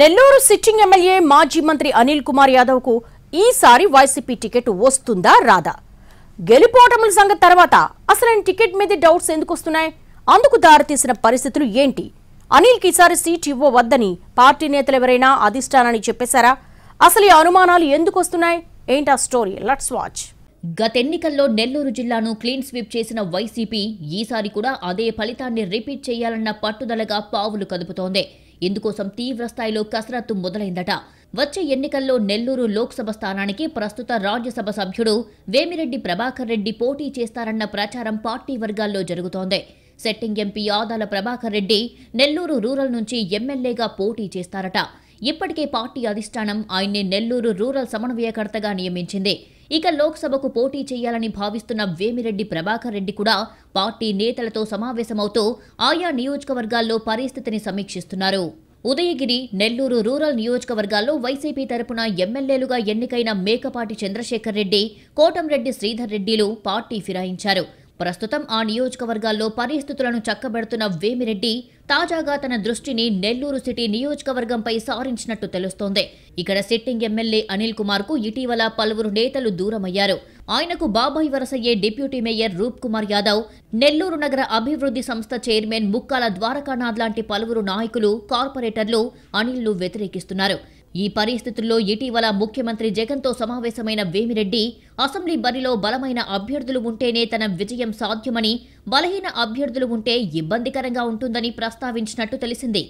Nellore sitting MLA మాజీ మంత్రి అనిల్ కుమార్ యాదవ్ కు ఈసారి వైసీపీ టికెట్ వస్తుందా రాదా గెలుపోటముల సంగతి తర్వాత అసలు టికెట్ మీద డౌట్స్ ఎందుకు వస్తున్నాయి అందుకు దారితీసిన పరిస్థితులు ఏంటి అనిల్ కి ఈసారి సీట్ ఇవ్వవద్దని పార్టీ నేతలు ఎవరైనా అధిష్టానాన్ని చెప్పేశారా అసలు ఈ అనుమానాలు ఎందుకు వస్తున్నాయి ఏంటా స్టోరీ లెట్స్ వాచ్ గతెన్నికల్లో నెల్లూరు జిల్లాను క్లీన్ స్వీప్ చేసిన వైసీపీ ఈసారి కూడా అదే ఫలితాన్ని రిపీట్ చేయాలన్న పట్టుదలగా పావులు కదుపుతోంది ఇందుకోసం తీవ్ర స్థాయిలో కసరత్తు మొదలైందట వచ్చే ఎన్నికల్లో నెల్లూరు లోక్సభ స్థానానికి ప్రస్తుత రాజ్యసభ సభ్యుడు వేమిరెడ్డి ప్రభాకర్ రెడ్డి పోటీ చేస్తారన్న ప్రచారం పార్టీ వర్గాల్లో జరుగుతోంది setting MP Adala Prabhakar Reddy Nellore rural నుంచి ఎమ్మెల్యేగా పోటీ చేస్తారట ఇప్పటికే పార్టీ అధిష్టానం ఆయన్ని నెల్లూరు రూరల్ సమన్వయకర్తగా నియమించింది ఇక లోక్సభకు పోటీ చేయాలని భావిస్తున్న వేమిరెడ్డి ప్రభాకర్ రెడ్డి కూడా పార్టీ నేతలతో సమావేశమవుతూ ఆయా నియోజకవర్గాల్లో పరిస్థితిని సమీక్షిస్తున్నారు ఉదయగిరి నెల్లూరు రూరల్ నియోజకవర్గాల్లో వైసీపీ తరపున ఎమ్మెల్యేలుగా ఎన్నికైన మేకపాటి చంద్రశేఖర్ రెడ్డి కోటంరెడ్డి శ్రీధర్ రెడ్డిలు పార్టీ ఫిరాయించారు ప్రస్తుతం ఆ నియోజకవర్గాల్లో పరిస్థితులను చక్కబెడుతున్న వేమిరెడ్డి తాజాగా తన దృష్టిని నెల్లూరు సిటీ నియోజకవర్గంపై సారించినట్టు తెలుస్తోంది ఇక్కడ సిట్టింగ్ ఎమ్మెల్యే అనిల్ కుమార్ కు ఇటీవల పలువురు నేతలు దూరమయ్యారు ఆయనకు బాబాయ్ వరసయ్యే డిప్యూటీ మేయర్ రూప్ కుమార్ యాదవ్ నెల్లూరు నగర అభివృద్ధి సంస్థ చైర్మన్ ముక్కాల ద్వారకానాథ్ లాంటి పలువురు నాయకులు కార్పొరేటర్లు అనిల్ను వ్యతిరేకిస్తున్నారు ఈ పరిస్థితుల్లో ఇటీవల ముఖ్యమంత్రి జగన్తో సమావేశమైన వేమిరెడ్డి అసెంబ్లీ బరిలో బలమైన అభ్యర్థులు ఉంటేనే తన విజయం సాధ్యమని బలహీన అభ్యర్థులు ఉంటే ఇబ్బందికరంగా ఉంటుందని ప్రస్తావించినట్టు తెలిసింది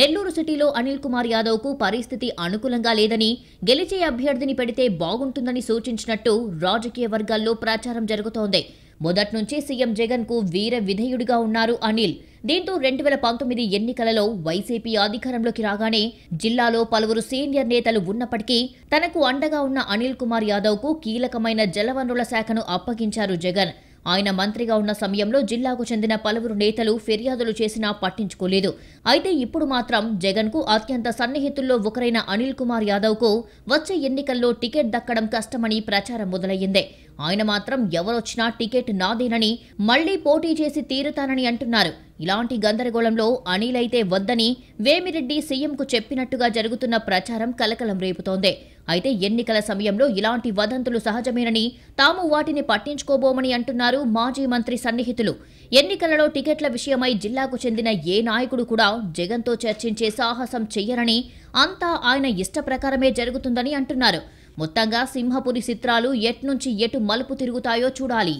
నెల్లూరు సిటీలో అనిల్ కుమార్ యాదవ్కు పరిస్థితి అనుకూలంగా లేదని గెలిచే అభ్యర్థిని పెడితే బాగుంటుందని సూచించినట్టు రాజకీయ వర్గాల్లో ప్రచారం జరుగుతోంది మొదట్నుంచి సీఎం జగన్కు వీర విధేయుడిగా ఉన్నారు అనిల్ దీంతో రెండు వేల పంతొమ్మిది ఎన్నికలలో వైసీపీ అధికారంలోకి రాగానే జిల్లాలో పలువురు సీనియర్ నేతలు ఉన్నప్పటికీ తనకు అండగా ఉన్న అనిల్ కుమార్ యాదవ్కు కీలకమైన జలవనరుల శాఖను అప్పగించారు జగన్ ఆయన మంత్రిగా ఉన్న సమయంలో జిల్లాకు చెందిన పలువురు నేతలు ఫిర్యాదులు చేసినా పట్టించుకోలేదు అయితే ఇప్పుడు మాత్రం జగన్కు అత్యంత సన్నిహితుల్లో ఒకరైన అనిల్ కుమార్ యాదవ్కు వచ్చే ఎన్నికల్లో టికెట్ దక్కడం కష్టమని ప్రచారం మొదలయ్యిందే ఆయన మాత్రం ఎవరొచ్చినా టికెట్ నాదేనని మళ్లీ పోటీ చేసి తీరుతానని అంటున్నారు ఇలాంటి గందరగోళంలో అనిల్ అయితే వద్దని వేమిరెడ్డి సీఎంకు చెప్పినట్టుగా జరుగుతున్న ప్రచారం కలకలం రేపుతోంది అయితే ఎన్నికల సమయంలో ఇలాంటి వదంతులు సహజమేనని తాము వాటిని పట్టించుకోబోమని అంటున్నారు మాజీ మంత్రి సన్నిహితులు ఎన్నికలలో టికెట్ల విషయమై జిల్లాకు చెందిన ఏ నాయకుడు కూడా జగన్తో చర్చించే సాహసం చెయ్యరని అంతా ఆయన ఇష్ట జరుగుతుందని అంటున్నారు మొత్తంగా సింహపురి చిత్రాలు ఎట్నుంచి ఎటు మలుపు తిరుగుతాయో చూడాలి